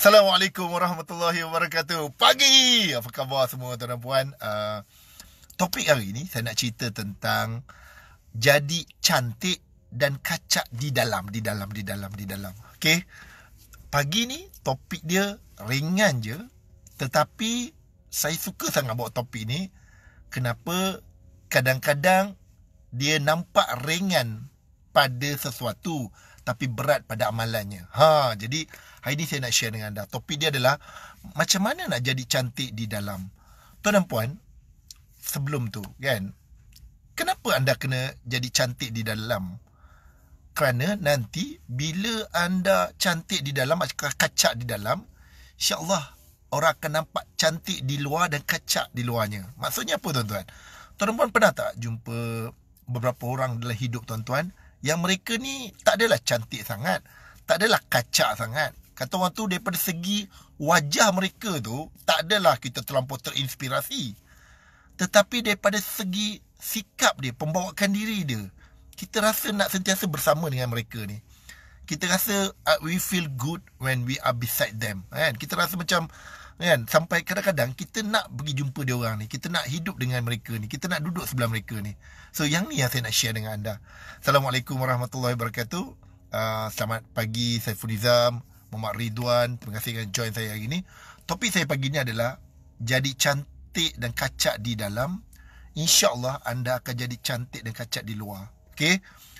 Assalamualaikum warahmatullahi wabarakatuh Pagi, apa khabar semua tuan dan puan uh, Topik hari ini saya nak cerita tentang Jadi cantik dan kacak di dalam, di dalam, di dalam, di dalam Okay Pagi ni topik dia ringan je Tetapi saya suka sangat bawa topik ni Kenapa kadang-kadang dia nampak ringan pada sesuatu tapi berat pada amalannya. Ha, jadi hari ini saya nak share dengan anda. Topik dia adalah macam mana nak jadi cantik di dalam. Tuan dan puan, sebelum tu kan, kenapa anda kena jadi cantik di dalam? Kerana nanti bila anda cantik di dalam, kacak di dalam, Insya Allah orang akan nampak cantik di luar dan kacak di luarnya. Maksudnya apa tuan-tuan? Tuan-tuan pernah tak jumpa beberapa orang dalam hidup tuan-tuan? yang mereka ni tak adalah cantik sangat. Tak adalah kacak sangat. Kata orang tu daripada segi wajah mereka tu tak adalah kita terlampau terinspirasi. Tetapi daripada segi sikap dia, pembawakan diri dia. Kita rasa nak sentiasa bersama dengan mereka ni. Kita rasa uh, we feel good when we are beside them. Kan? Kita rasa macam kan sampai kadang-kadang kita nak pergi jumpa dia orang ni kita nak hidup dengan mereka ni kita nak duduk sebelah mereka ni so yang ni yang saya nak share dengan anda assalamualaikum warahmatullahi wabarakatuh uh, selamat pagi saya Fudizam Muhammad Ridwan terima kasih kerana join saya hari ni topik saya pagi ni adalah jadi cantik dan kacak di dalam insyaallah anda akan jadi cantik dan kacak di luar Okay.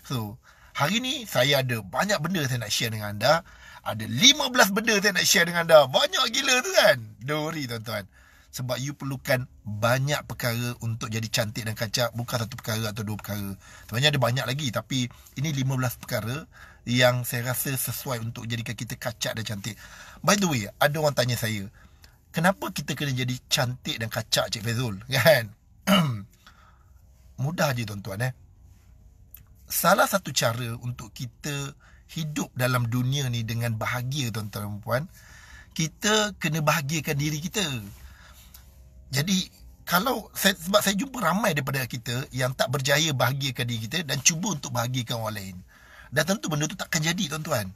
so hari ni saya ada banyak benda saya nak share dengan anda ada 15 benda saya nak share dengan anda. Banyak gila tu kan? Don't worry tuan-tuan. Sebab you perlukan banyak perkara untuk jadi cantik dan kacak. Bukan satu perkara atau dua perkara. Sebenarnya ada banyak lagi. Tapi ini 15 perkara yang saya rasa sesuai untuk jadikan kita kacak dan cantik. By the way, ada orang tanya saya. Kenapa kita kena jadi cantik dan kacak Cik Fazul? Kan? Mudah je tuan-tuan eh. Salah satu cara untuk kita hidup dalam dunia ni dengan bahagia tuan-tuan dan puan kita kena bahagiakan diri kita jadi kalau saya, sebab saya jumpa ramai daripada kita yang tak berjaya bahagiakan diri kita dan cuba untuk bahagiakan orang lain dan tentu benda tu takkan jadi tuan-tuan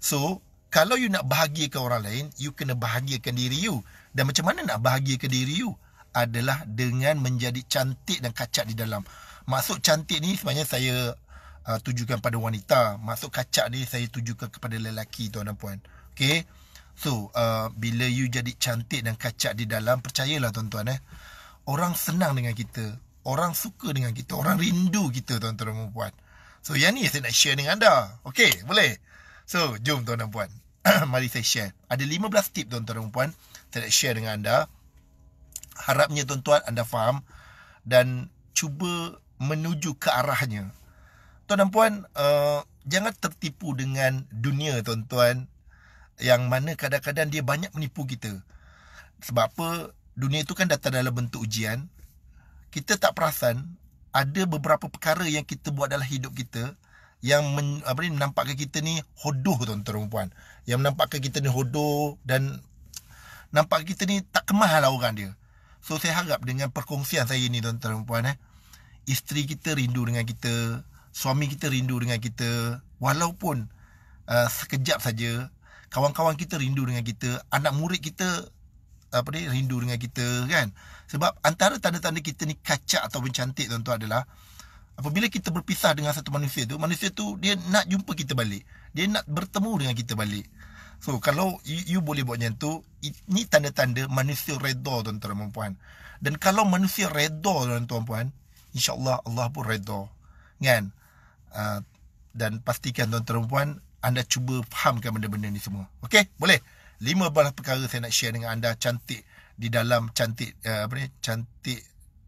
so kalau you nak bahagiakan orang lain you kena bahagiakan diri you dan macam mana nak bahagiakan diri you adalah dengan menjadi cantik dan kacak di dalam maksud cantik ni sebenarnya saya uh, tujukan pada wanita maksud kacak ni saya tujukan kepada lelaki tuan dan puan okey so uh, bila you jadi cantik dan kacak di dalam percayalah tuan-tuan eh orang senang dengan kita orang suka dengan kita orang rindu kita tuan-tuan dan puan so yang ni saya nak share dengan anda Okay boleh so jom tuan dan puan mari saya share ada 15 tip tuan-tuan dan puan saya nak share dengan anda harapnya tuan-tuan anda faham dan cuba menuju ke arahnya Tuan dan puan, uh, eh, jangan tertipu dengan dunia tuan-tuan yang mana kadang-kadang dia banyak menipu kita. Sebab apa? Dunia itu kan datang dalam bentuk ujian. Kita tak perasan ada beberapa perkara yang kita buat dalam hidup kita yang men, apa ni menampakkan kita ni hodoh tuan-tuan dan puan. Yang menampakkan kita ni hodoh dan nampak kita ni tak kemah lah orang dia. So saya harap dengan perkongsian saya ni tuan-tuan dan puan eh isteri kita rindu dengan kita, suami kita rindu dengan kita walaupun uh, sekejap saja kawan-kawan kita rindu dengan kita anak murid kita apa ni rindu dengan kita kan sebab antara tanda-tanda kita ni kacak atau cantik tuan-tuan adalah apabila kita berpisah dengan satu manusia tu manusia tu dia nak jumpa kita balik dia nak bertemu dengan kita balik so kalau you, you boleh buat macam tu ini tanda-tanda manusia redha tuan-tuan dan puan dan kalau manusia redha tuan-tuan puan insyaallah Allah pun redha kan Ah, dan pastikan tuan-tuan puan anda cuba fahamkan benda-benda ni semua. Okey, boleh. Lima belah perkara saya nak share dengan anda cantik di dalam cantik uh, apa ni? Cantik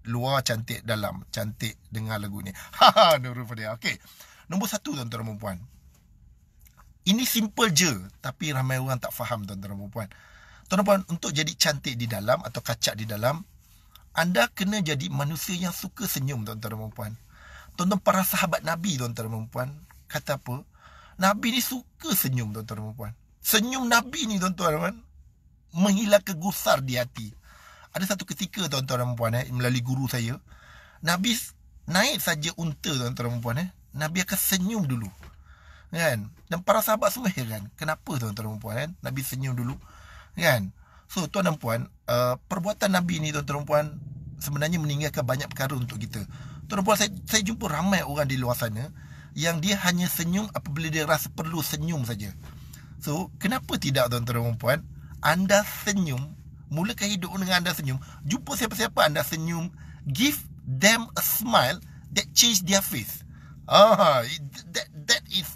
luar cantik dalam cantik dengar lagu ni. Haha ha, Nurul Fadia. Okey. Nombor satu tuan-tuan dan puan. Ini simple je tapi ramai orang tak faham tuan-tuan dan puan. Tuan-tuan puan, untuk jadi cantik di dalam atau kacak di dalam anda kena jadi manusia yang suka senyum tuan-tuan dan puan. Tonton para sahabat Nabi tuan-tuan dan puan kata apa? Nabi ni suka senyum tuan-tuan dan puan. Senyum Nabi ni tuan-tuan dan puan menghilang kegusar di hati. Ada satu ketika tuan-tuan dan puan eh melalui guru saya, Nabi naik saja unta tuan-tuan dan puan eh, Nabi akan senyum dulu. Kan? Dan para sahabat semua heran, kenapa tuan-tuan dan puan eh Nabi senyum dulu? Kan? So tuan dan puan, uh, eh, perbuatan Nabi ni tuan-tuan dan puan sebenarnya meninggalkan banyak perkara untuk kita. Tuan-tuan, saya, saya jumpa ramai orang di luar sana yang dia hanya senyum apabila dia rasa perlu senyum saja. So, kenapa tidak tuan-tuan dan puan Anda senyum, mulakan hidup dengan anda senyum. Jumpa siapa-siapa anda senyum, give them a smile that change their face. Ah, that that is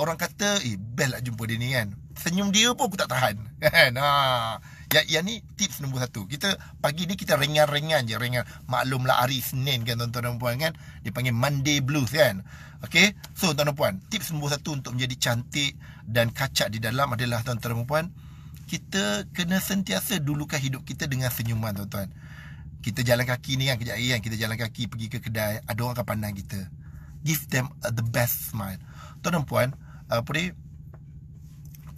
orang kata, eh, best lah jumpa dia ni kan. Senyum dia pun aku tak tahan. Kan? ah. Ya, ya ni tips nombor satu. Kita pagi ni kita ringan-ringan je. Ringan. Maklumlah hari Senin kan tuan-tuan dan puan kan. Dia panggil Monday Blues kan. Okay. So tuan-tuan dan puan. Tips nombor satu untuk menjadi cantik dan kacak di dalam adalah tuan-tuan dan puan. Kita kena sentiasa dulukan hidup kita dengan senyuman tuan-tuan. Kita jalan kaki ni kan kejap kan. Kita jalan kaki pergi ke kedai. Ada orang akan pandang kita. Give them the best smile. Tuan-tuan dan puan. Apa dia?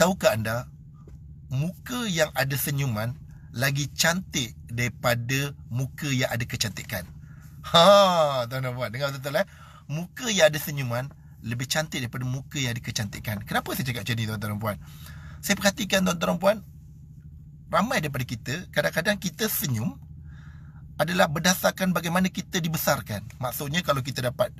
Tahukah anda muka yang ada senyuman lagi cantik daripada muka yang ada kecantikan. Ha, tuan dan puan, dengar betul eh. Muka yang ada senyuman lebih cantik daripada muka yang ada kecantikan. Kenapa saya cakap macam ni tuan-tuan dan puan? Saya perhatikan tuan-tuan dan puan, ramai daripada kita kadang-kadang kita senyum adalah berdasarkan bagaimana kita dibesarkan. Maksudnya kalau kita dapat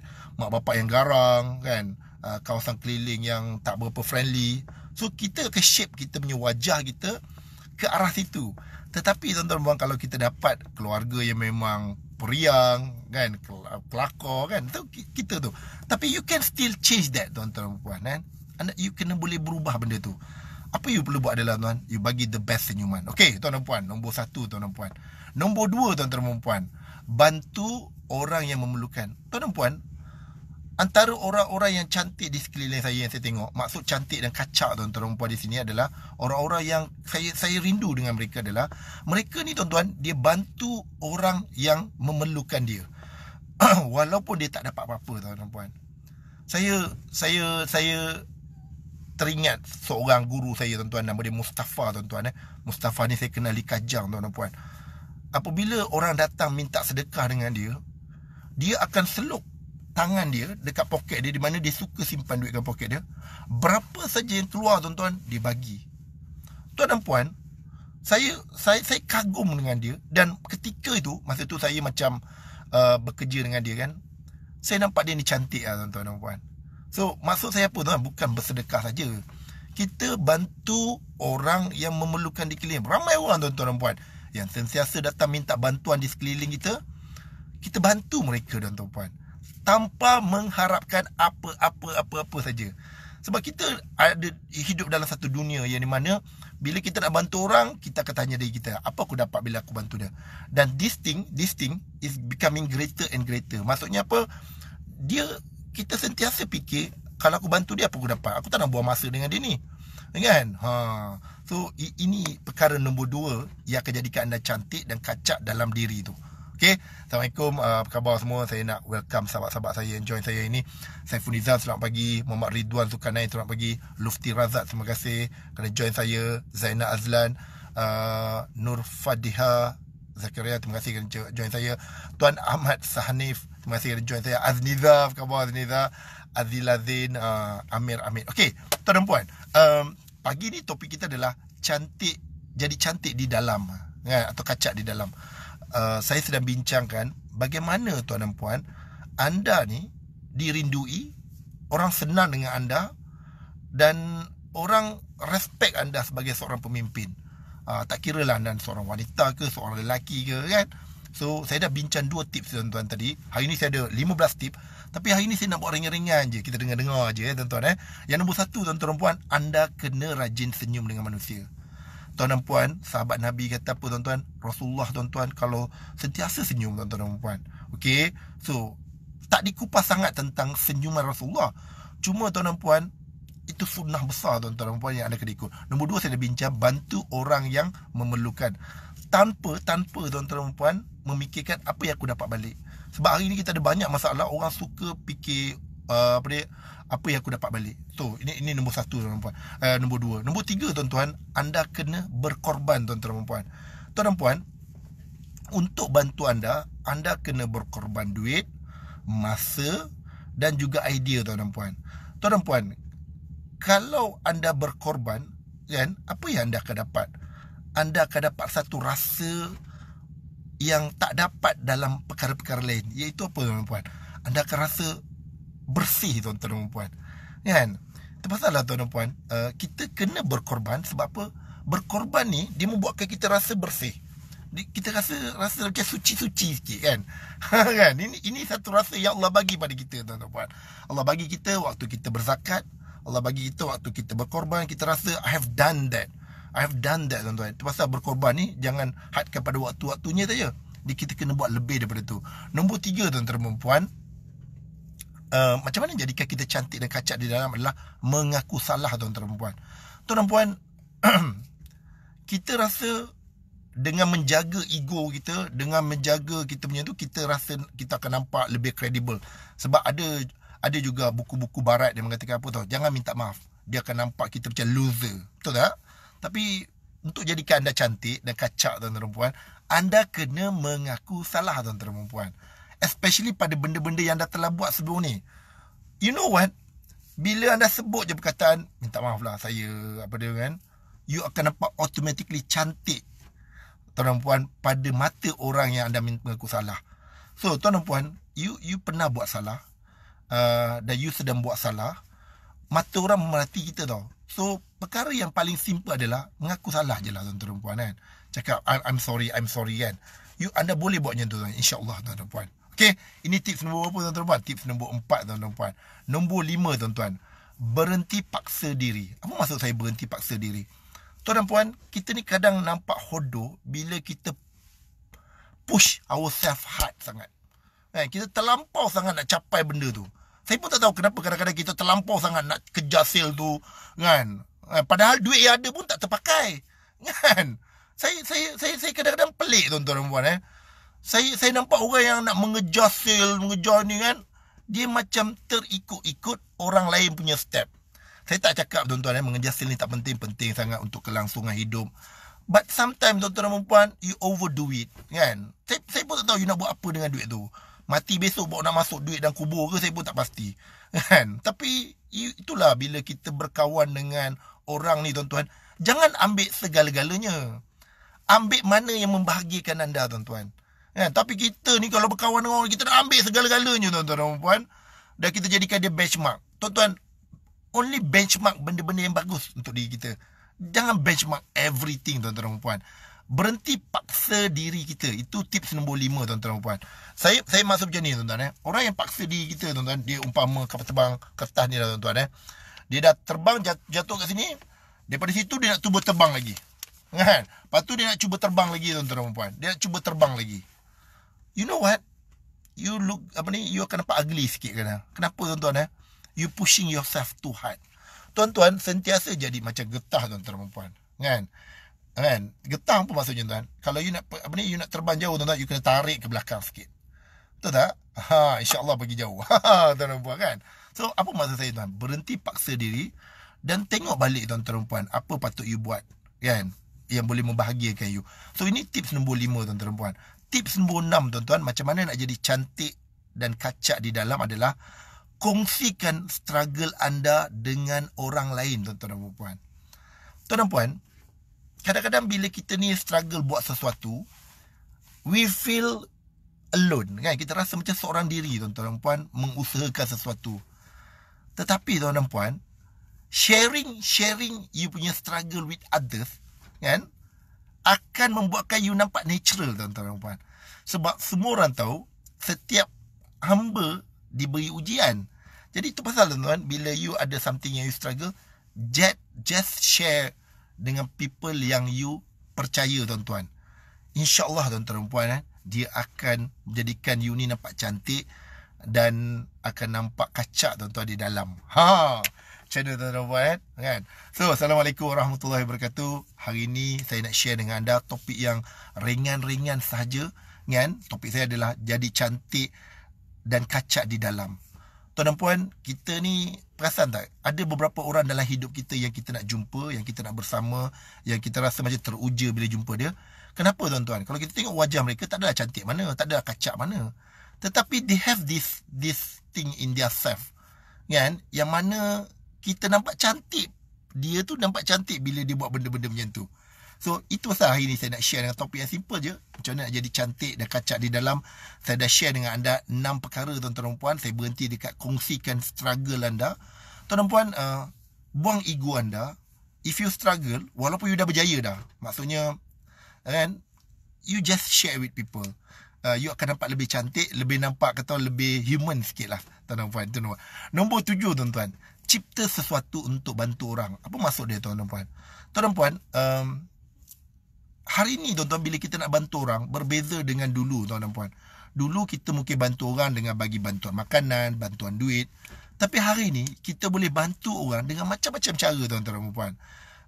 mak bapak yang garang kan, ah, kawasan keliling yang tak berapa friendly, So kita akan shape kita punya wajah kita ke arah situ. Tetapi tuan-tuan puan kalau kita dapat keluarga yang memang periang kan kelakor kan tu kita tu. Tapi you can still change that tuan-tuan puan kan. Anda you kena boleh berubah benda tu. Apa you perlu buat adalah tuan, you bagi the best senyuman. Okay, tuan dan puan, nombor satu tuan dan puan. Nombor dua tuan dan puan, bantu orang yang memerlukan. Tuan dan puan, Antara orang-orang yang cantik di sekeliling saya yang saya tengok, maksud cantik dan kacak tuan-tuan dan puan di sini adalah orang-orang yang saya saya rindu dengan mereka adalah mereka ni tuan-tuan dia bantu orang yang memerlukan dia. Walaupun dia tak dapat apa-apa tuan-tuan dan puan. Saya saya saya teringat seorang guru saya tuan-tuan nama dia Mustafa tuan-tuan eh. Mustafa ni saya kenali kajang tuan-tuan puan. Apabila orang datang minta sedekah dengan dia, dia akan seluk tangan dia dekat poket dia di mana dia suka simpan duit dalam poket dia berapa saja yang keluar tuan-tuan dia bagi tuan dan puan saya saya saya kagum dengan dia dan ketika itu masa tu saya macam uh, bekerja dengan dia kan saya nampak dia ni cantik lah tuan-tuan dan puan so maksud saya apa tuan bukan bersedekah saja kita bantu orang yang memerlukan di keliling ramai orang tuan-tuan dan puan yang sentiasa datang minta bantuan di sekeliling kita kita bantu mereka tuan-tuan puan tanpa mengharapkan apa-apa apa-apa saja. Sebab kita ada hidup dalam satu dunia yang di mana bila kita nak bantu orang, kita akan tanya diri kita, apa aku dapat bila aku bantu dia? Dan this thing, this thing is becoming greater and greater. Maksudnya apa? Dia kita sentiasa fikir kalau aku bantu dia apa aku dapat? Aku tak nak buang masa dengan dia ni. Kan? Ha. So ini perkara nombor dua yang akan jadikan anda cantik dan kacak dalam diri tu. Okey. Assalamualaikum. Uh, apa khabar semua? Saya nak welcome sahabat-sahabat saya yang join saya ini. Saya Nizam selamat pagi. Muhammad Ridwan Sukanai selamat pagi. Lufti Razak terima kasih kerana join saya. Zaina Azlan. Uh, Nur Fadiha Zakaria terima kasih kerana join saya. Tuan Ahmad Sahnif terima kasih kerana join saya. Azniza apa khabar Azniza? Azilazin uh, ah, Amir Amir. Okey, tuan dan puan. Um, pagi ni topik kita adalah cantik jadi cantik di dalam kan atau kacak di dalam. Uh, saya sedang bincangkan bagaimana tuan dan puan anda ni dirindui orang senang dengan anda dan orang respect anda sebagai seorang pemimpin uh, tak kira lah anda seorang wanita ke seorang lelaki ke kan so saya dah bincang dua tips tuan-tuan tadi hari ini saya ada 15 tips tapi hari ini saya nak buat ringan-ringan je kita dengar-dengar aje eh, tuan-tuan eh yang nombor satu tuan-tuan puan anda kena rajin senyum dengan manusia Tuan dan puan, sahabat Nabi kata apa tuan-tuan? Rasulullah tuan-tuan kalau sentiasa senyum tuan-tuan dan puan. Okey. So, tak dikupas sangat tentang senyuman Rasulullah. Cuma tuan dan puan, itu sunnah besar tuan-tuan dan puan yang anda kena ikut. Nombor dua saya dah bincang, bantu orang yang memerlukan. Tanpa, tanpa tuan-tuan dan puan memikirkan apa yang aku dapat balik. Sebab hari ni kita ada banyak masalah, orang suka fikir, uh, apa dia, apa yang aku dapat balik tu ini ini nombor satu tuan puan eh, nombor dua nombor tiga tuan tuan anda kena berkorban tuan tuan puan tuan tuan puan untuk bantu anda anda kena berkorban duit masa dan juga idea tuan tuan puan tuan tuan puan kalau anda berkorban kan apa yang anda akan dapat anda akan dapat satu rasa yang tak dapat dalam perkara-perkara lain iaitu apa tuan tuan puan anda akan rasa bersih tuan-tuan dan puan kan itu pasal lah, tuan dan puan uh, kita kena berkorban sebab apa berkorban ni dia membuatkan kita rasa bersih kita rasa rasa macam suci-suci sikit kan kan ini ini satu rasa yang Allah bagi pada kita tuan dan puan Allah bagi kita waktu kita berzakat Allah bagi kita waktu kita berkorban kita rasa I have done that I have done that tuan-tuan itu berkorban ni jangan hadkan pada waktu-waktunya saja jadi kita kena buat lebih daripada tu Nombor tiga tuan-tuan dan puan uh, macam mana jadikan kita cantik dan kacak di dalam adalah mengaku salah tuan tuan perempuan. Tuan tuan perempuan kita rasa dengan menjaga ego kita, dengan menjaga kita punya tu kita rasa kita akan nampak lebih kredibel. Sebab ada ada juga buku-buku barat yang mengatakan apa tau, jangan minta maaf. Dia akan nampak kita macam loser. Betul tak? Tapi untuk jadikan anda cantik dan kacak tuan tuan perempuan, anda kena mengaku salah tuan tuan perempuan. Especially pada benda-benda yang anda telah buat sebelum ni You know what Bila anda sebut je perkataan Minta maaf lah saya Apa dia kan You akan nampak automatically cantik Tuan dan puan Pada mata orang yang anda mengaku salah So tuan dan puan You you pernah buat salah uh, Dan you sedang buat salah Mata orang memerhati kita tau So perkara yang paling simple adalah Mengaku salah je lah tuan dan puan kan Cakap I'm sorry I'm sorry kan You anda boleh buat macam tu insyaAllah tuan dan puan Okey, ini tips nombor berapa tuan-tuan? Tips nombor 4 tuan-tuan. Nombor 5 tuan-tuan. Berhenti paksa diri. Apa maksud saya berhenti paksa diri? Tuan dan puan, kita ni kadang nampak hodo bila kita push ourselves hard sangat. Kan? Kita terlampau sangat nak capai benda tu. Saya pun tak tahu kenapa kadang-kadang kita terlampau sangat nak kejar sale tu. Kan? Eh, padahal duit yang ada pun tak terpakai. Kan? Saya saya saya saya kadang-kadang pelik tuan-tuan dan puan. Eh? saya saya nampak orang yang nak mengejar sale, mengejar ni kan, dia macam terikut-ikut orang lain punya step. Saya tak cakap tuan-tuan eh, mengejar sale ni tak penting, penting sangat untuk kelangsungan hidup. But sometimes tuan-tuan dan perempuan, you overdo it kan. Saya, saya pun tak tahu you nak buat apa dengan duit tu. Mati besok bawa nak masuk duit dan kubur ke saya pun tak pasti. Kan? Tapi itulah bila kita berkawan dengan orang ni tuan-tuan. Jangan ambil segala-galanya. Ambil mana yang membahagikan anda tuan-tuan. Eh, tapi kita ni kalau berkawan dengan orang, kita nak ambil segala-galanya tuan-tuan dan puan. Dan kita jadikan dia benchmark. Tuan-tuan, only benchmark benda-benda yang bagus untuk diri kita. Jangan benchmark everything tuan-tuan dan puan. Berhenti paksa diri kita. Itu tips nombor lima tuan-tuan dan puan. Saya, saya masuk macam ni tuan-tuan. Eh. Orang yang paksa diri kita tuan-tuan, dia umpama kapal terbang kertas ni lah tuan-tuan. Eh. Dia dah terbang jatuh kat sini. Daripada situ dia nak cuba terbang lagi. Kan? Lepas tu dia nak cuba terbang lagi tuan-tuan dan puan. Dia nak cuba terbang lagi you know what you look apa ni you akan nampak ugly sikit kan? kenapa tuan-tuan eh you pushing yourself too hard tuan-tuan sentiasa jadi macam getah tuan perempuan kan kan getah pun maksudnya tuan kalau you nak apa ni you nak terbang jauh tuan-tuan you kena tarik ke belakang sikit betul tak ha insyaallah pergi jauh ha, tuan perempuan kan so apa maksud saya tuan berhenti paksa diri dan tengok balik tuan perempuan apa patut you buat kan yang boleh membahagiakan you. So ini tips nombor lima tuan-tuan perempuan tips nombor 6 tuan-tuan macam mana nak jadi cantik dan kacak di dalam adalah kongsikan struggle anda dengan orang lain tuan-tuan dan puan-puan. Tuan dan puan, kadang-kadang bila kita ni struggle buat sesuatu, we feel alone kan? Kita rasa macam seorang diri tuan-tuan dan puan mengusahakan sesuatu. Tetapi tuan dan puan, sharing sharing you punya struggle with others kan? akan membuatkan you nampak natural tuan-tuan dan puan. Sebab semua orang tahu setiap hamba diberi ujian. Jadi itu pasal tuan-tuan bila you ada something yang you struggle, just just share dengan people yang you percaya tuan-tuan. Insya-Allah tuan-tuan dan puan eh, dia akan menjadikan you ni nampak cantik dan akan nampak kacak tuan-tuan di dalam. Ha. -ha channel Tuan-Tuan Puan eh, kan? So Assalamualaikum Warahmatullahi Wabarakatuh Hari ini saya nak share dengan anda topik yang ringan-ringan sahaja kan? Topik saya adalah jadi cantik dan kacak di dalam Tuan-Tuan Puan, kita ni perasan tak? Ada beberapa orang dalam hidup kita yang kita nak jumpa, yang kita nak bersama Yang kita rasa macam teruja bila jumpa dia Kenapa tuan-tuan? Kalau kita tengok wajah mereka, tak adalah cantik mana, tak adalah kacak mana tetapi they have this this thing in their self kan yang mana kita nampak cantik dia tu nampak cantik bila dia buat benda-benda macam tu so itu sah hari ni saya nak share dengan topik yang simple je macam mana nak jadi cantik dan kacak di dalam saya dah share dengan anda enam perkara tuan-tuan dan puan saya berhenti dekat kongsikan struggle anda tuan-tuan puan uh, buang ego anda if you struggle walaupun you dah berjaya dah maksudnya kan you just share with people Uh, you akan nampak lebih cantik Lebih nampak Kata lebih human sikit lah Tuan-tuan Nombor tujuh tuan-tuan cipta sesuatu untuk bantu orang. Apa maksud dia tuan-tuan puan? tuan dan puan, um, hari ini tuan-tuan bila kita nak bantu orang, berbeza dengan dulu tuan-tuan puan. Dulu kita mungkin bantu orang dengan bagi bantuan makanan, bantuan duit. Tapi hari ini kita boleh bantu orang dengan macam-macam cara tuan-tuan puan.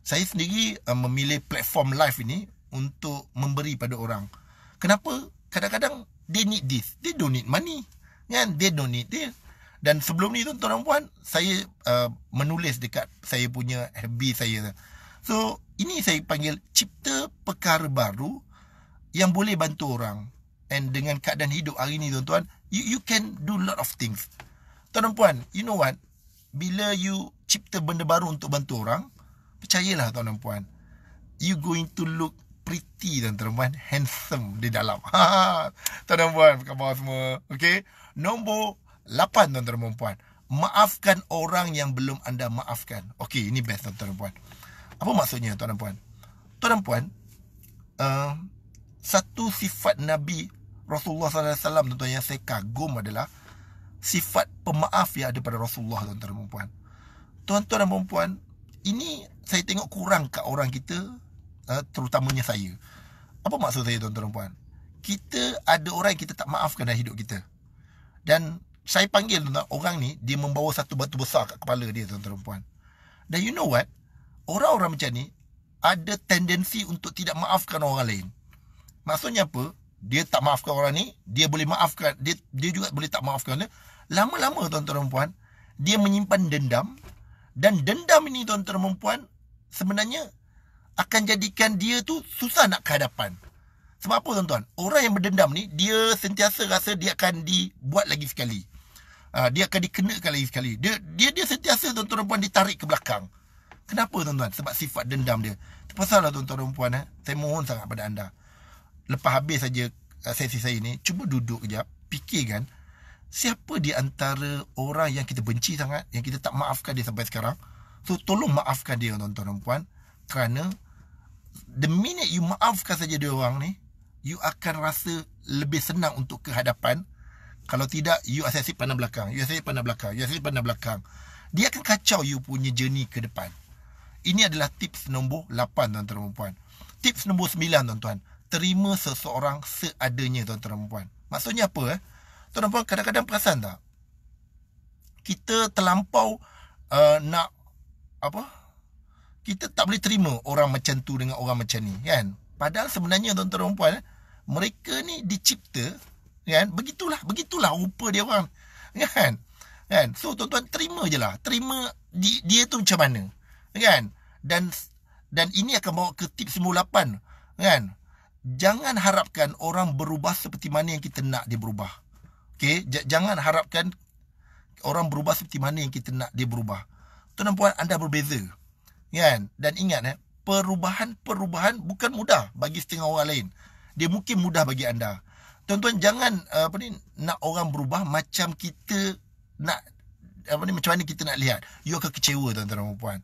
Saya sendiri um, memilih platform live ini untuk memberi pada orang. Kenapa? Kadang-kadang they need this, they don't need money. Kan? They don't need this. Dan sebelum ni tu tuan dan puan Saya uh, menulis dekat saya punya FB saya So ini saya panggil cipta perkara baru Yang boleh bantu orang And dengan keadaan hidup hari ni tuan-tuan you, you can do lot of things Tuan dan puan you know what Bila you cipta benda baru untuk bantu orang Percayalah tuan dan puan You going to look pretty dan teman-teman handsome di dalam. Tuan dan puan, apa semua? Okay. Nombor Lapan tuan dan perempuan. Maafkan orang yang belum anda maafkan. Okey, ini best tuan dan perempuan. Apa maksudnya tuan dan perempuan? Tuan dan puan, uh, satu sifat Nabi Rasulullah SAW tuan -tuan, yang saya kagum adalah sifat pemaaf yang ada pada Rasulullah tuan dan perempuan. Tuan-tuan dan perempuan, ini saya tengok kurang kat orang kita, uh, terutamanya saya. Apa maksud saya tuan-tuan dan perempuan? Kita ada orang yang kita tak maafkan dalam hidup kita. Dan saya panggil tuan-tuan, orang ni dia membawa satu batu besar kat kepala dia tuan-tuan dan puan. Dan you know what? Orang-orang macam ni ada tendensi untuk tidak maafkan orang lain. Maksudnya apa? Dia tak maafkan orang ni, dia boleh maafkan, dia dia juga boleh tak maafkan dia. Lama-lama tuan-tuan dan puan, dia menyimpan dendam dan dendam ini tuan-tuan dan puan sebenarnya akan jadikan dia tu susah nak ke hadapan. Sebab apa tuan-tuan? Orang yang berdendam ni dia sentiasa rasa dia akan dibuat lagi sekali uh, dia akan dikenakan lagi sekali. Dia dia dia sentiasa tuan-tuan dan puan ditarik ke belakang. Kenapa tuan-tuan? Sebab sifat dendam dia. Terpasal lah tuan-tuan dan puan eh. Saya mohon sangat pada anda. Lepas habis saja ah, sesi saya ini cuba duduk kejap, fikirkan siapa di antara orang yang kita benci sangat, yang kita tak maafkan dia sampai sekarang. So tolong maafkan dia tuan-tuan dan puan kerana the minute you maafkan saja dia orang ni, you akan rasa lebih senang untuk kehadapan kalau tidak, you asyik-asyik pandang belakang. You asyik-asyik pandang belakang. You asyik-asyik pandang belakang. Dia akan kacau you punya journey ke depan. Ini adalah tips nombor 8 tuan-tuan dan puan. Tips nombor 9 tuan-tuan. Terima seseorang seadanya tuan-tuan dan puan. Maksudnya apa eh? Tuan dan puan kadang-kadang perasan tak? Kita terlampau uh, nak apa? Kita tak boleh terima orang macam tu dengan orang macam ni kan? Padahal sebenarnya tuan-tuan dan puan eh? mereka ni dicipta kan begitulah begitulah rupa dia orang kan kan so tuan-tuan terima jelah terima di, dia tu macam mana kan dan dan ini akan bawa ke tip 98 kan jangan harapkan orang berubah seperti mana yang kita nak dia berubah okey J- jangan harapkan orang berubah seperti mana yang kita nak dia berubah tuan dan puan anda berbeza kan dan ingat eh perubahan-perubahan bukan mudah bagi setengah orang lain dia mungkin mudah bagi anda tuan-tuan jangan uh, apa ni nak orang berubah macam kita nak apa ni macam mana kita nak lihat you akan kecewa tuan-tuan dan puan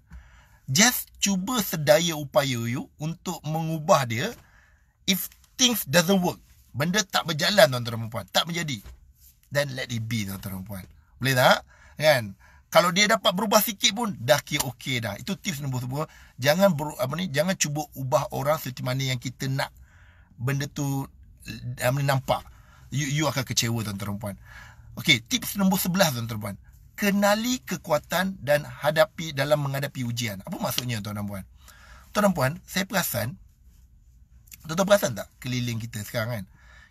just cuba sedaya upaya you untuk mengubah dia if things doesn't work benda tak berjalan tuan-tuan dan puan tak menjadi then let it be tuan-tuan dan puan boleh tak kan kalau dia dapat berubah sikit pun dah kira okey dah itu tips nombor dua jangan ber, apa ni jangan cuba ubah orang seperti mana yang kita nak benda tu yang boleh nampak you, you akan kecewa tuan-tuan perempuan Okey, tips nombor sebelah tuan-tuan puan. Kenali kekuatan dan hadapi dalam menghadapi ujian. Apa maksudnya tuan-tuan puan? Tuan-tuan puan, saya perasan Tuan-tuan perasan tak keliling kita sekarang kan?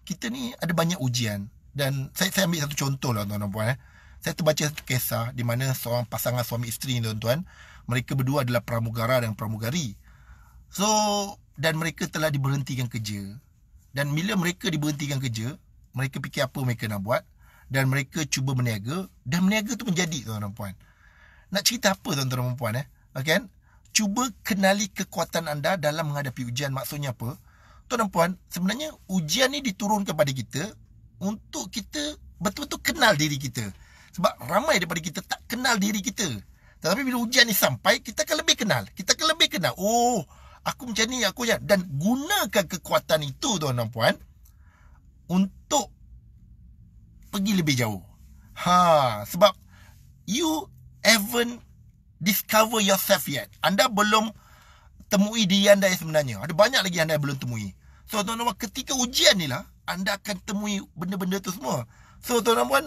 Kita ni ada banyak ujian dan saya saya ambil satu contoh lah tuan-tuan puan eh. Saya terbaca satu kisah di mana seorang pasangan suami isteri ni tuan-tuan, mereka berdua adalah pramugara dan pramugari. So, dan mereka telah diberhentikan kerja dan bila mereka diberhentikan kerja, mereka fikir apa mereka nak buat dan mereka cuba berniaga dan berniaga tu menjadi tuan-tuan dan puan. Nak cerita apa tuan-tuan dan puan eh? Okay? Kan? Cuba kenali kekuatan anda dalam menghadapi ujian maksudnya apa? Tuan dan puan, sebenarnya ujian ni diturun kepada kita untuk kita betul-betul kenal diri kita. Sebab ramai daripada kita tak kenal diri kita. Tetapi bila ujian ni sampai, kita akan lebih kenal. Kita akan lebih kenal. Oh, aku macam ni aku macam dan gunakan kekuatan itu tuan dan puan untuk pergi lebih jauh ha sebab you haven't discover yourself yet anda belum temui diri anda yang sebenarnya ada banyak lagi anda yang belum temui so tuan dan puan ketika ujian ni lah anda akan temui benda-benda tu semua so tuan dan puan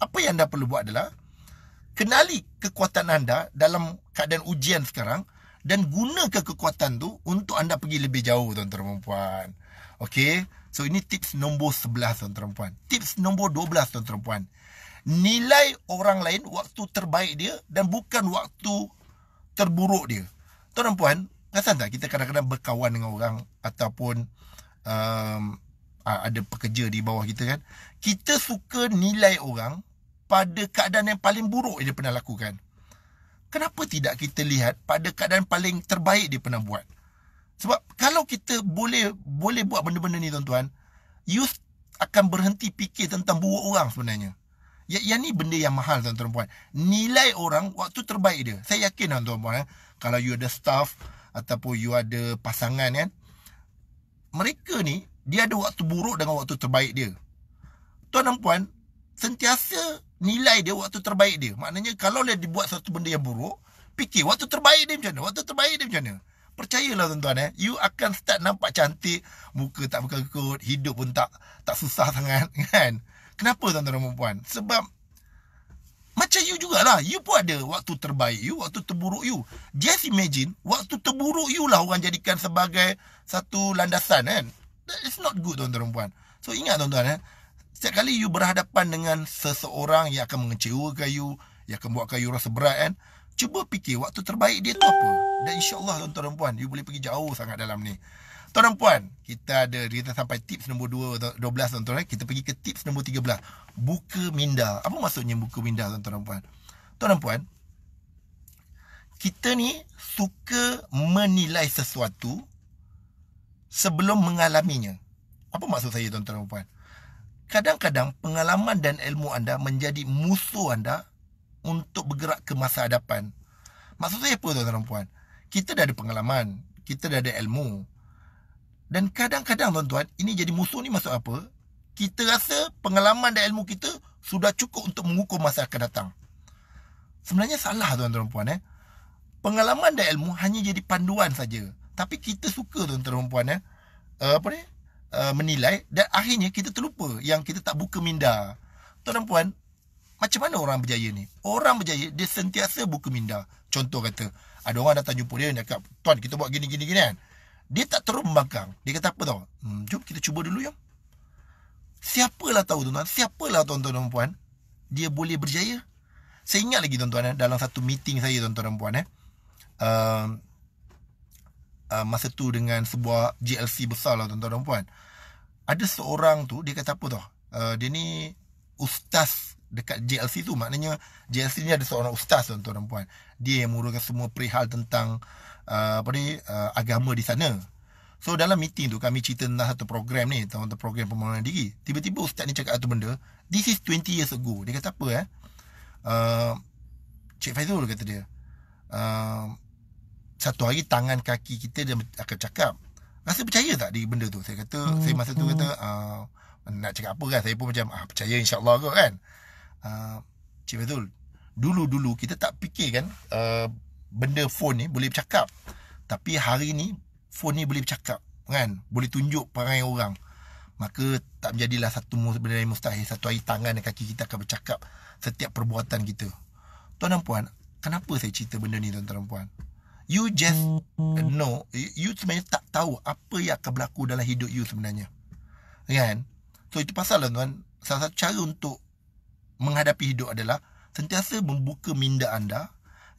apa yang anda perlu buat adalah kenali kekuatan anda dalam keadaan ujian sekarang dan gunakan kekuatan tu untuk anda pergi lebih jauh tuan-tuan dan puan. Okey. So ini tips nombor 11 tuan-tuan dan puan. Tips nombor 12 tuan-tuan dan puan. Nilai orang lain waktu terbaik dia dan bukan waktu terburuk dia. Tuan dan puan, rasa tak kita kadang-kadang berkawan dengan orang ataupun um, ada pekerja di bawah kita kan. Kita suka nilai orang pada keadaan yang paling buruk dia pernah lakukan kenapa tidak kita lihat pada keadaan paling terbaik dia pernah buat? Sebab kalau kita boleh boleh buat benda-benda ni tuan-tuan, youth akan berhenti fikir tentang buruk orang sebenarnya. Ya, yang ni benda yang mahal tuan-tuan puan. Nilai orang waktu terbaik dia. Saya yakin tuan-tuan puan, eh, kalau you ada staff ataupun you ada pasangan kan, mereka ni, dia ada waktu buruk dengan waktu terbaik dia. Tuan tuan. puan, sentiasa nilai dia waktu terbaik dia. Maknanya kalau dia dibuat satu benda yang buruk, fikir waktu terbaik dia macam mana? Waktu terbaik dia macam mana? Percayalah tuan-tuan eh, you akan start nampak cantik, muka tak berkerut, hidup pun tak tak susah sangat kan. Kenapa tuan-tuan dan puan Sebab macam you jugalah, you pun ada waktu terbaik you, waktu terburuk you. Just imagine, waktu terburuk you lah orang jadikan sebagai satu landasan kan. That is not good tuan-tuan dan puan So ingat tuan-tuan eh, Setiap kali you berhadapan dengan seseorang yang akan mengecewakan you, yang akan buatkan you rasa berat kan, cuba fikir waktu terbaik dia tu apa. Dan insyaAllah tuan-tuan dan puan, you boleh pergi jauh sangat dalam ni. Tuan dan puan, kita ada kita sampai tips nombor 2 12 tuan-tuan eh. Kita pergi ke tips nombor 13. Buka minda. Apa maksudnya buka minda tuan-tuan dan puan? Tuan dan puan, kita ni suka menilai sesuatu sebelum mengalaminya. Apa maksud saya tuan-tuan dan puan? Kadang-kadang pengalaman dan ilmu anda menjadi musuh anda untuk bergerak ke masa hadapan. Maksud saya apa tuan-tuan dan puan? Kita dah ada pengalaman. Kita dah ada ilmu. Dan kadang-kadang tuan-tuan, ini jadi musuh ni maksud apa? Kita rasa pengalaman dan ilmu kita sudah cukup untuk mengukur masa akan datang. Sebenarnya salah tuan-tuan dan puan. Eh? Pengalaman dan ilmu hanya jadi panduan saja. Tapi kita suka tuan-tuan dan puan. Eh? Uh, apa ni? Uh, menilai dan akhirnya kita terlupa yang kita tak buka minda. Tuan dan puan, macam mana orang berjaya ni? Orang berjaya, dia sentiasa buka minda. Contoh kata, ada orang datang jumpa dia, dia kata, Tuan, kita buat gini, gini, gini kan? Dia tak terus membangkang. Dia kata apa tau? Hmm, jom kita cuba dulu ya. Siapalah tahu tuan-tuan, siapalah tuan-tuan dan puan, dia boleh berjaya? Saya ingat lagi tuan-tuan, eh, dalam satu meeting saya tuan-tuan dan puan, eh. Uh, uh, masa tu dengan sebuah GLC besar lah tuan-tuan dan puan. Ada seorang tu, dia kata apa tau? Uh, dia ni ustaz dekat JLC tu maknanya JLC ni ada seorang ustaz tuan-tuan dan puan dia yang menguruskan semua perihal tentang uh, apa ni uh, agama di sana so dalam meeting tu kami cerita tentang satu program ni tentang satu program pembangunan diri tiba-tiba ustaz ni cakap satu benda this is 20 years ago dia kata apa eh uh, Cik Faizul kata dia uh, satu hari tangan kaki kita dia akan cakap rasa percaya tak di benda tu saya kata hmm. saya masa tu hmm. kata uh, nak cakap apa kan saya pun macam ah percaya insyaallah kot kan uh, Cik Fazul dulu-dulu kita tak fikir kan uh, ah, benda phone ni boleh bercakap tapi hari ni phone ni boleh bercakap kan boleh tunjuk perangai orang maka tak menjadilah satu benda yang mustahil satu hari tangan dan kaki kita akan bercakap setiap perbuatan kita tuan dan puan kenapa saya cerita benda ni tuan-tuan dan puan you just know you sebenarnya tak tahu apa yang akan berlaku dalam hidup you sebenarnya kan so itu pasal lah tuan salah satu cara untuk menghadapi hidup adalah sentiasa membuka minda anda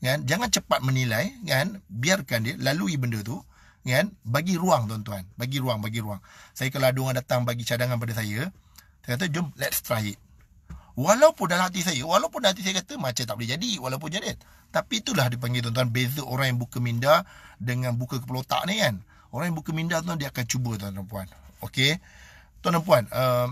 kan jangan cepat menilai kan biarkan dia lalui benda tu kan bagi ruang tuan-tuan bagi ruang bagi ruang saya kalau ada orang datang bagi cadangan pada saya saya kata jom let's try it Walaupun dalam hati saya Walaupun hati saya kata Macam tak boleh jadi Walaupun jadi Tapi itulah dipanggil tuan-tuan Beza orang yang buka minda Dengan buka kepala otak ni kan Orang yang buka minda tuan Dia akan cuba tuan-tuan dan puan Okay Tuan dan puan uh,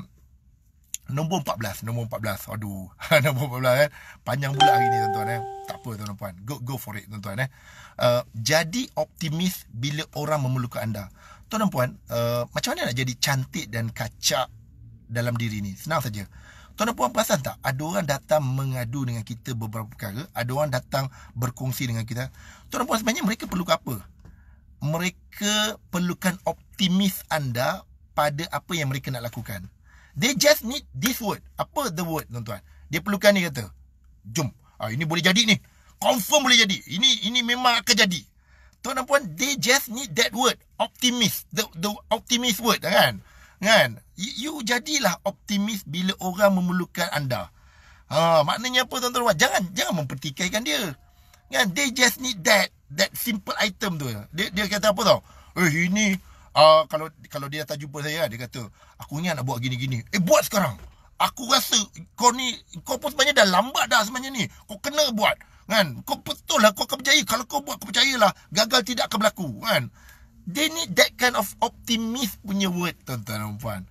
Nombor 14 Nombor 14 Aduh Nombor 14 kan eh. Panjang pula hari ni tuan-tuan eh. Tak apa tuan-tuan puan go, go for it tuan-tuan eh. uh, Jadi optimis Bila orang memerlukan anda Tuan dan puan uh, Macam mana nak jadi cantik dan kacak Dalam diri ni Senang saja Tuan dan puan perasan tak? Ada orang datang mengadu dengan kita beberapa perkara. Ada orang datang berkongsi dengan kita. Tuan dan puan sebenarnya mereka perlu apa? Mereka perlukan optimis anda pada apa yang mereka nak lakukan. They just need this word. Apa the word tuan-tuan? Dia perlukan dia kata. Jom. Ah, ini boleh jadi ni. Confirm boleh jadi. Ini ini memang akan jadi. Tuan dan puan, they just need that word. Optimist. The, the optimist word kan. Kan? You jadilah optimis bila orang memerlukan anda. Ha, maknanya apa tuan-tuan? Jangan jangan mempertikaikan dia. Kan? They just need that that simple item tu. Dia dia kata apa tau? Eh ini uh, kalau kalau dia tak jumpa saya dia kata aku ni nak buat gini-gini. Eh buat sekarang. Aku rasa kau ni kau pun sebenarnya dah lambat dah sebenarnya ni. Kau kena buat. Kan? Kau betul lah kau akan percaya. Kalau kau buat kau percayalah gagal tidak akan berlaku. Kan? They need that kind of optimist punya word tuan-tuan dan puan.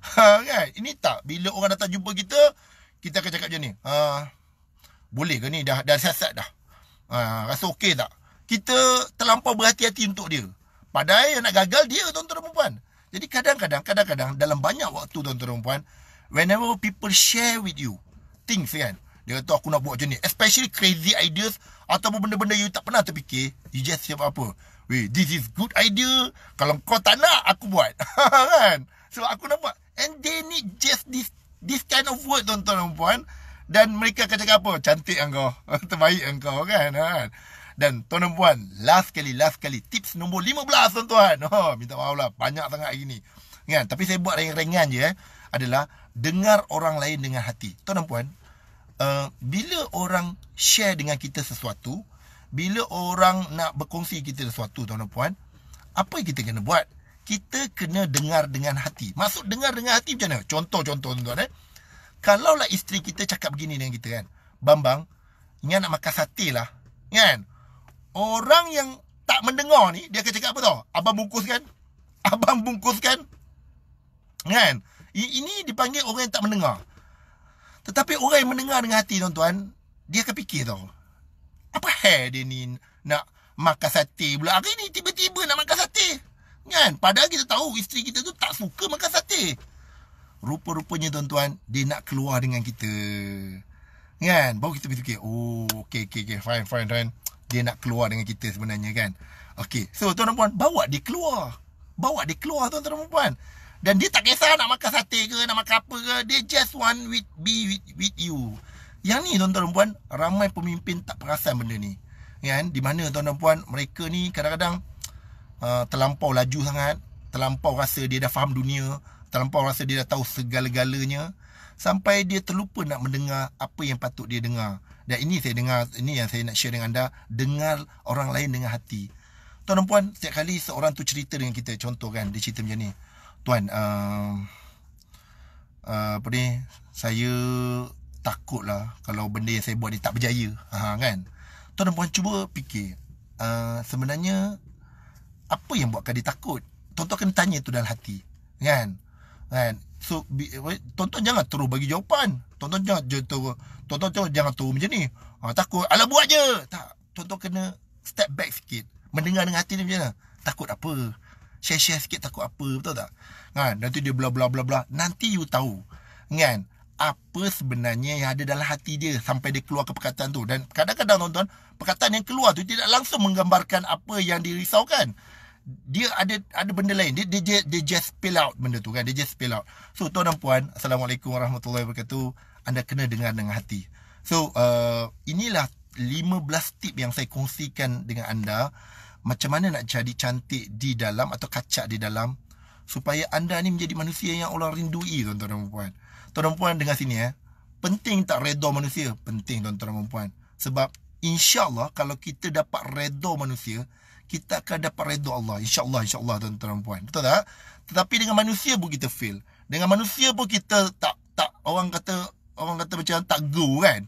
Ha kan? Ini tak bila orang datang jumpa kita, kita akan cakap macam ni. Ha boleh ke ni dah dah siasat dah. Ha rasa okey tak? Kita terlampau berhati-hati untuk dia. Padahal yang nak gagal dia tuan-tuan dan puan. Jadi kadang-kadang kadang-kadang dalam banyak waktu tuan-tuan dan puan, whenever people share with you things kan. Dia kata aku nak buat macam ni. Especially crazy ideas ataupun benda-benda you tak pernah terfikir. You just siap apa. Weh, this is good idea. Kalau kau tak nak, aku buat. kan? So, aku nak buat. And they need just this this kind of word, tuan-tuan dan puan. Dan mereka akan cakap apa? Cantik engkau. Lah Terbaik engkau, lah kan? kan? Dan tuan dan puan, last kali, last kali. Tips nombor 15, tuan-tuan. Oh, minta maaf lah. Banyak sangat hari ni. Kan? Tapi saya buat ringan-ringan je. Eh? Adalah, dengar orang lain dengan hati. Tuan dan puan, uh, bila orang share dengan kita sesuatu, bila orang nak berkongsi kita sesuatu tuan dan puan, apa yang kita kena buat? Kita kena dengar dengan hati. Maksud dengar dengan hati macam mana? Contoh-contoh tuan-tuan eh. Kalaulah isteri kita cakap begini dengan kita kan. Bambang, ingat nak makan sate lah. Kan? Orang yang tak mendengar ni, dia akan cakap apa tau? Abang bungkus kan? Abang bungkus kan? Kan? Ini dipanggil orang yang tak mendengar. Tetapi orang yang mendengar dengan hati tuan-tuan, dia akan fikir tau. Apa hal dia ni nak makan sate pula? Hari ni tiba-tiba nak makan sate. Kan? Padahal kita tahu isteri kita tu tak suka makan sate. Rupa-rupanya tuan-tuan, dia nak keluar dengan kita. Kan? Baru kita fikir, oh, okay, okay, okay, fine, fine, fine. Dia nak keluar dengan kita sebenarnya kan? Okay, so tuan-tuan, bawa dia keluar. Bawa dia keluar tuan-tuan, tuan-tuan, dan dia tak kisah nak makan sate ke, nak makan apa ke. Dia just want with, be with, with you. Yang ni tuan-tuan dan puan, ramai pemimpin tak perasan benda ni. Kan? Di mana tuan-tuan dan puan, mereka ni kadang-kadang uh, terlampau laju sangat. Terlampau rasa dia dah faham dunia. Terlampau rasa dia dah tahu segala-galanya. Sampai dia terlupa nak mendengar apa yang patut dia dengar. Dan ini saya dengar, ini yang saya nak share dengan anda. Dengar orang lain dengan hati. Tuan-tuan puan, setiap kali seorang tu cerita dengan kita. Contoh kan, dia cerita macam ni. Tuan uh, uh, Apa ni Saya takut lah Kalau benda yang saya buat ni tak berjaya ha, kan? Tuan dan puan cuba fikir uh, Sebenarnya Apa yang buatkan dia takut Tuan-tuan kena tanya tu dalam hati Kan Kan So Tuan-tuan jangan terus bagi jawapan Tuan-tuan jangan terus Tuan-tuan jangan, jangan, terus macam ni ha, Takut Alah buat je Tak Tuan-tuan kena Step back sikit Mendengar dengan hati ni macam mana Takut apa share-share sikit takut apa betul tak kan nanti dia bla bla bla bla nanti you tahu kan apa sebenarnya yang ada dalam hati dia sampai dia keluar ke perkataan tu dan kadang-kadang tuan-tuan perkataan yang keluar tu tidak langsung menggambarkan apa yang dirisaukan dia ada ada benda lain dia dia, dia, dia just spill out benda tu kan dia just spill out so tuan dan puan assalamualaikum warahmatullahi wabarakatuh anda kena dengar dengan hati so uh, inilah 15 tip yang saya kongsikan dengan anda macam mana nak jadi cantik di dalam atau kacak di dalam supaya anda ni menjadi manusia yang Allah rindui tuan-tuan dan puan Tuan-tuan dan puan dengar sini eh. Penting tak redha manusia? Penting tuan-tuan dan puan Sebab insya-Allah kalau kita dapat redha manusia, kita akan dapat redha Allah. Insya-Allah insya-Allah tuan-tuan dan puan. Betul tak? Tetapi dengan manusia pun kita fail. Dengan manusia pun kita tak tak orang kata orang kata macam tak go kan.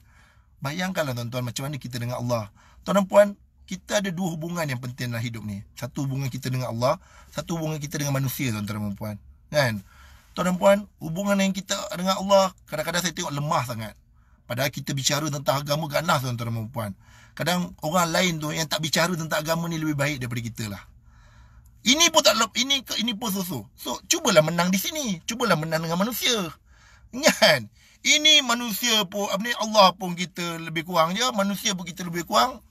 Bayangkanlah tuan-tuan macam mana kita dengan Allah. Tuan dan perempuan kita ada dua hubungan yang penting dalam hidup ni. Satu hubungan kita dengan Allah, satu hubungan kita dengan manusia tuan-tuan dan puan. Kan? Tuan dan puan, hubungan yang kita dengan Allah kadang-kadang saya tengok lemah sangat. Padahal kita bicara tentang agama ganas tuan-tuan dan puan. Kadang orang lain tu yang tak bicara tentang agama ni lebih baik daripada kita lah. Ini pun tak lep, ini ke ini pun susu. So, cubalah menang di sini. Cubalah menang dengan manusia. Kan? Ini manusia pun, apa Allah pun kita lebih kurang je. Manusia pun kita lebih kurang.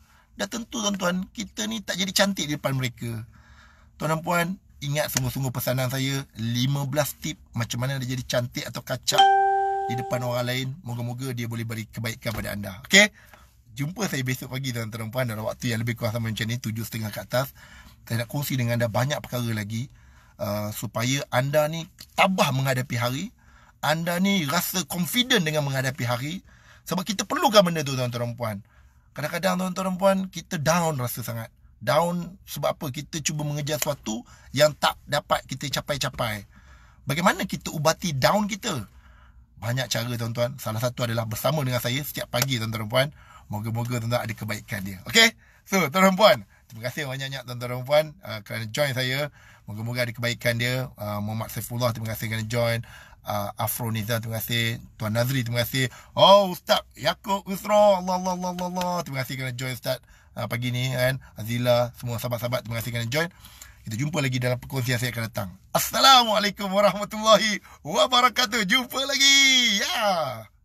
Dah tentu tuan-tuan, kita ni tak jadi cantik di depan mereka. Tuan dan puan, ingat sungguh-sungguh pesanan saya. 15 tip macam mana dia jadi cantik atau kacak di depan orang lain. Moga-moga dia boleh beri kebaikan pada anda. Okay? Jumpa saya besok pagi tuan-tuan puan dalam waktu yang lebih kurang sama macam ni. 7.30 ke atas. Saya nak kongsi dengan anda banyak perkara lagi. Uh, supaya anda ni tabah menghadapi hari. Anda ni rasa confident dengan menghadapi hari. Sebab kita perlukan benda tu tuan-tuan puan Kadang-kadang tuan-tuan dan puan kita down rasa sangat. Down sebab apa? Kita cuba mengejar sesuatu yang tak dapat kita capai-capai. Bagaimana kita ubati down kita? Banyak cara tuan-tuan. Salah satu adalah bersama dengan saya setiap pagi tuan-tuan puan. Moga-moga tuan-tuan ada kebaikan dia. Okay? So tuan-tuan puan. Terima kasih banyak-banyak tuan-tuan puan uh, kerana join saya. Moga-moga ada kebaikan dia. Uh, Muhammad Saifullah terima kasih kerana join uh, ah, afro ni dah terima kasih tuan Nazri terima kasih oh ustaz Yakub Usro Allah Allah Allah Allah, Allah. terima kasih kerana join ustaz uh, pagi ni kan Azila semua sahabat-sahabat terima kasih kerana join kita jumpa lagi dalam perkongsian saya akan datang assalamualaikum warahmatullahi wabarakatuh jumpa lagi ya yeah.